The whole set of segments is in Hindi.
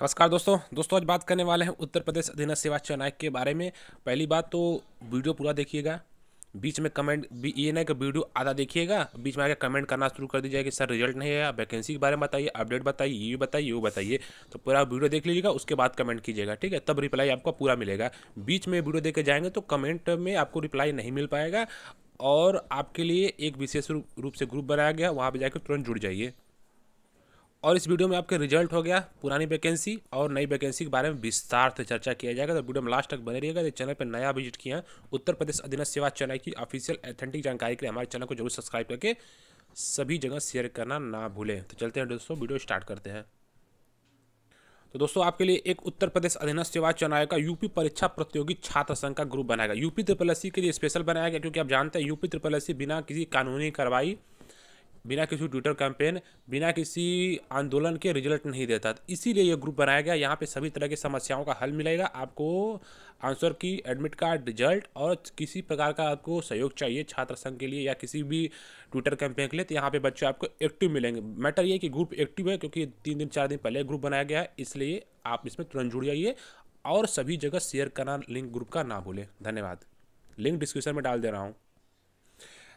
नमस्कार दोस्तों दोस्तों आज बात करने वाले हैं उत्तर प्रदेश अधीन सेवा चयनायक के बारे में पहली बात तो वीडियो पूरा देखिएगा बीच में कमेंट ये ना कि वीडियो आधा देखिएगा बीच में आकर कमेंट करना शुरू कर दीजिएगा कि सर रिजल्ट नहीं आया वैकेंसी के बारे में बताइए अपडेट बताइए ये बताइए वो बताइए तो पूरा वीडियो देख लीजिएगा उसके बाद कमेंट कीजिएगा ठीक है तब रिप्लाई आपको पूरा मिलेगा बीच में वीडियो देकर जाएंगे तो कमेंट में आपको रिप्लाई नहीं मिल पाएगा और आपके लिए एक विशेष रूप से ग्रुप बनाया गया वहाँ पर जाकर तुरंत जुड़ जाइए और इस वीडियो में आपके रिजल्ट हो गया पुरानी वैकेंसी और नई वैकेंसी के बारे में विस्तार से चर्चा किया जाएगा तो वीडियो में लास्ट तक बने रहिएगा चैनल पर नया विजिट किया उत्तर प्रदेश अधीन सेवा चैनल की ऑफिशियल एथेंटिक जानकारी के लिए हमारे चैनल को जरूर सब्सक्राइब करके सभी जगह शेयर करना ना भूलें तो चलते हैं दोस्तों वीडियो स्टार्ट करते हैं तो दोस्तों आपके लिए एक उत्तर प्रदेश अधीन सेवा चुनाव का यूपी परीक्षा प्रतियोगी छात्र संघ का ग्रुप बनाएगा यूपी त्रिपल के लिए स्पेशल बनाया गया क्योंकि आप जानते हैं यूपी त्रिपल बिना किसी कानूनी कार्रवाई बिना किसी ट्विटर कैंपेन बिना किसी आंदोलन के रिजल्ट नहीं देता तो इसीलिए ये ग्रुप बनाया गया यहाँ पे सभी तरह की समस्याओं का हल मिलेगा आपको आंसर की एडमिट कार्ड रिजल्ट और किसी प्रकार का आपको सहयोग चाहिए छात्र संघ के लिए या किसी भी ट्विटर कैंपेन के लिए तो यहाँ पे बच्चे आपको एक्टिव मिलेंगे मैटर ये कि ग्रुप एक्टिव है क्योंकि तीन दिन चार दिन पहले ग्रुप बनाया गया है इसलिए आप इसमें तुरंत जुड़ जाइए और सभी जगह शेयर करना लिंक ग्रुप का ना भूलें धन्यवाद लिंक डिस्क्रिप्शन में डाल दे रहा हूँ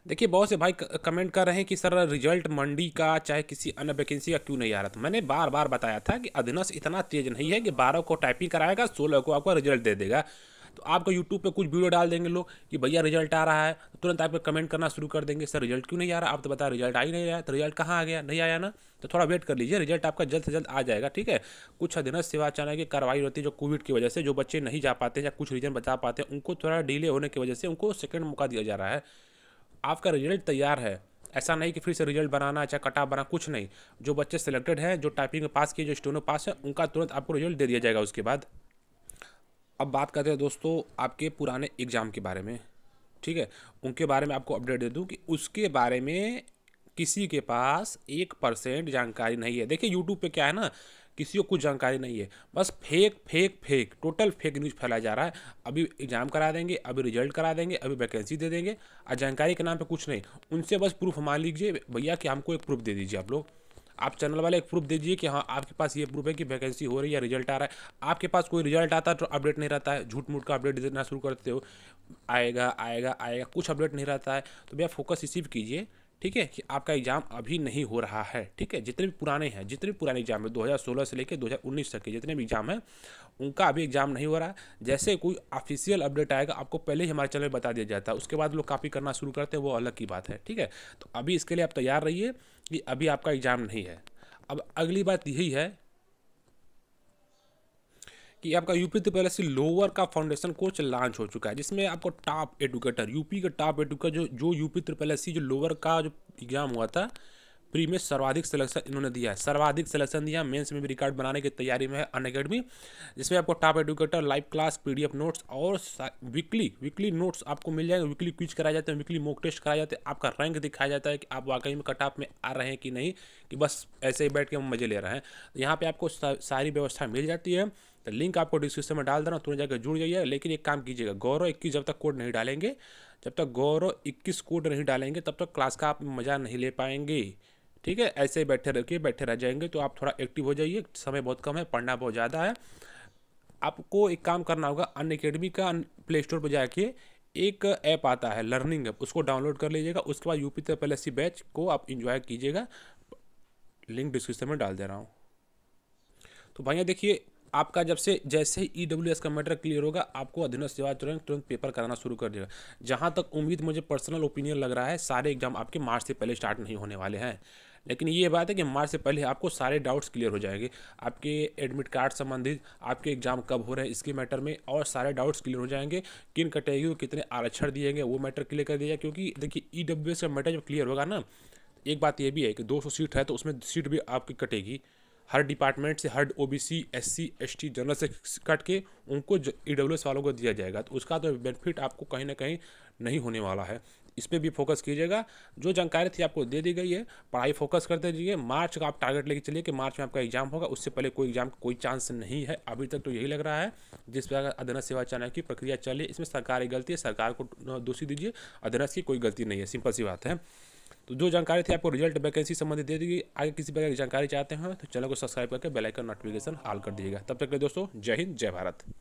देखिए बहुत से भाई कमेंट कर रहे हैं कि सर रिजल्ट मंडी का चाहे किसी अन्य वैकेंसी का क्यों नहीं आ रहा था तो मैंने बार बार बताया था कि अधीनस्थ इतना तेज नहीं है कि बारह को टाइपिंग कराएगा सोलह को आपका रिजल्ट दे देगा तो आपको यूट्यूब पे कुछ वीडियो डाल देंगे लोग कि भैया रिजल्ट आ रहा है तो तुरंत आप कमेंट करना शुरू कर देंगे सर रिजल्ट क्यों नहीं आ रहा आप तो बता रिजल्ट आ ही नहीं आया तो रिजल्ट कहाँ आ गया नहीं आया ना तो थोड़ा वेट कर लीजिए रिजल्ट आपका जल्द से जल्द आ जाएगा ठीक है कुछ अधीनस्थ चाहना की कार्रवाई होती है जो कोविड की वजह से जो बच्चे नहीं जा पाते या कुछ रीजन बता पाते उनको थोड़ा डिले होने की वजह से उनको सेकेंड मौका दिया जा रहा है आपका रिजल्ट तैयार है ऐसा नहीं कि फिर से रिजल्ट बनाना चाहे अच्छा कटा बना कुछ नहीं जो बच्चे सिलेक्टेड हैं जो टाइपिंग में पास किए जो स्टोनो पास हैं उनका तुरंत आपको रिजल्ट दे दिया जाएगा उसके बाद अब बात करते हैं दोस्तों आपके पुराने एग्ज़ाम के बारे में ठीक है उनके बारे में आपको अपडेट दे दूँ कि उसके बारे में किसी के पास एक परसेंट जानकारी नहीं है देखिए यूट्यूब पे क्या है ना किसी को कुछ जानकारी नहीं है बस fake fake fake total fake news फैलाया जा रहा है अभी एग्ज़ाम करा देंगे अभी रिजल्ट करा देंगे अभी वैकेंसी दे देंगे और जानकारी के नाम पर कुछ नहीं उनसे बस प्रूफ मान लीजिए भैया कि हमको एक प्रूफ दे दीजिए आप लोग आप चैनल वाले एक प्रूफ दीजिए कि हाँ आपके पास ये प्रूफ है कि वैकेंसी हो रही है रिजल्ट आ रहा है आपके पास कोई रिजल्ट आता है तो अपडेट नहीं रहता है झूठ मूठ का अपडेट देना शुरू करते हो आएगा आएगा आएगा कुछ अपडेट नहीं रहता है तो भैया फोकस इसी पर कीजिए ठीक है कि आपका एग्ज़ाम अभी नहीं हो रहा है ठीक है जितने भी पुराने हैं जितने भी पुराने एग्जाम है 2016 से लेकर 2019 तक के जितने भी एग्जाम हैं उनका अभी एग्जाम नहीं हो रहा है जैसे कोई ऑफिशियल अपडेट आएगा आपको पहले ही हमारे चैनल में बता दिया जाता है उसके बाद लोग कापी करना शुरू करते हैं वो अलग की बात है ठीक है तो अभी इसके लिए आप तैयार रहिए कि अभी आपका एग्ज़ाम नहीं है अब अगली बात यही है कि आपका यूपी त्रिपुरा से लोअर का फाउंडेशन कोर्स लॉन्च हो चुका है जिसमें आपको टॉप एडुकेटर यूपी का टॉप एडुकेटर जो जो यूपी सी जो लोअर का जो एग्ज़ाम हुआ था प्री में सर्वाधिक सिलेक्शन इन्होंने दिया है सर्वाधिक सिलेक्शन दिया मेंस में भी रिकॉर्ड बनाने की तैयारी में है अन अकेडमी जिसमें आपको top educator live class PDF notes और वीकली वीकली नोट्स आपको मिल जाएंगे वीकली क्विज कराए जाते हैं वीकली मोक टेस्ट कराए जाते हैं आपका रैंक दिखाया जाता है कि आप वाकई में कट ऑफ में आ रहे हैं कि नहीं कि बस ऐसे ही बैठ के हम मजे ले रहे हैं तो यहाँ पर आपको सारी व्यवस्था मिल जाती है तो लिंक आपको डिस्क्रिप्शन में डाल देना तुरंत जाकर जुड़ जाइए लेकिन एक काम कीजिएगा गौरव इक्कीस जब तक कोड नहीं डालेंगे जब तक गौरव इक्कीस कोड नहीं डालेंगे तब तक क्लास का आप मज़ा नहीं ले पाएंगे ठीक है ऐसे ही बैठे रखिए बैठे रह जाएंगे तो आप थोड़ा एक्टिव हो जाइए समय बहुत कम है पढ़ना बहुत ज़्यादा है आपको एक काम करना होगा अन अकेडमी का प्ले स्टोर पर जाके एक ऐप आता है लर्निंग ऐप उसको डाउनलोड कर लीजिएगा उसके बाद यूपी पी सी बैच को आप इंजॉय कीजिएगा लिंक डिस्क्रिप्शन में डाल दे रहा हूँ तो भैया देखिए आपका जब से जैसे ही ई डब्ल्यू एस का मैटर क्लियर होगा आपको अधीन सेवा तुरंत तुरंत पेपर कराना शुरू कर देगा जहाँ तक उम्मीद मुझे पर्सनल ओपिनियन लग रहा है सारे एग्जाम आपके मार्च से पहले स्टार्ट नहीं होने वाले हैं लेकिन ये बात है कि मार्च से पहले आपको सारे डाउट्स क्लियर हो जाएंगे आपके एडमिट कार्ड संबंधित आपके एग्जाम कब हो रहे हैं इसके मैटर में और सारे डाउट्स क्लियर हो जाएंगे किन कैटेगरी को कितने आरक्षण दिए गए वो मैटर क्लियर कर दिया क्योंकि देखिए ई e का मैटर जब क्लियर होगा ना एक बात ये भी है कि दो सीट है तो उसमें सीट भी आपकी कटेगी हर डिपार्टमेंट से हर ओबीसी एससी एसटी जनरल से कट के उनको ई डब्ल्यू e वालों को दिया जाएगा तो उसका तो बेनिफिट आपको कहीं ना कहीं नहीं होने वाला है इस पर भी फोकस कीजिएगा जो जानकारी थी आपको दे दी गई है पढ़ाई फोकस करते रहिए मार्च का आप टारगेट लेके चलिए कि मार्च में आपका एग्जाम होगा उससे पहले कोई एग्जाम कोई चांस नहीं है अभी तक तो यही लग रहा है जिस प्रकार अधनस सेवा चयन की प्रक्रिया चले इसमें सरकार की गलती है सरकार को दोषी दीजिए अधनस की कोई गलती नहीं है सिंपल सी बात है तो जो जानकारी थी आपको रिजल्ट वैकेंसी संबंधित दे दी आगे किसी प्रकार की जानकारी चाहते हैं तो चैनल को सब्सक्राइब करके बेलाइकन नोटिफिकेशन हाल कर दीजिएगा तब तक के दोस्तों जय हिंद जय भारत